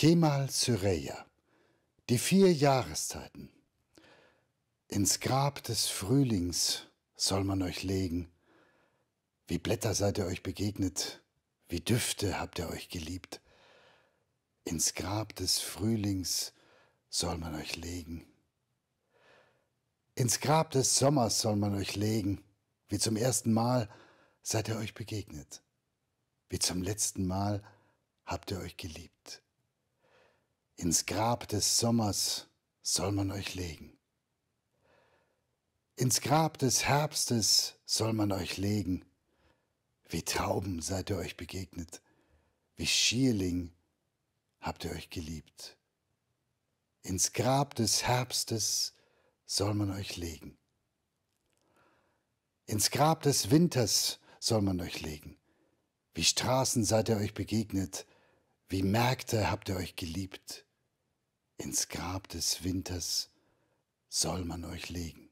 Kemal Süreya Die vier Jahreszeiten Ins Grab des Frühlings soll man euch legen. Wie Blätter seid ihr euch begegnet, wie Düfte habt ihr euch geliebt. Ins Grab des Frühlings soll man euch legen. Ins Grab des Sommers soll man euch legen, wie zum ersten Mal seid ihr euch begegnet, wie zum letzten Mal habt ihr euch geliebt ins Grab des Sommers soll man euch legen. Ins Grab des Herbstes soll man euch legen. Wie Trauben seid ihr euch begegnet, wie Schierling habt ihr euch geliebt. Ins Grab des Herbstes soll man euch legen. Ins Grab des Winters soll man euch legen. Wie Straßen seid ihr euch begegnet, wie Märkte habt ihr euch geliebt ins Grab des Winters soll man euch legen.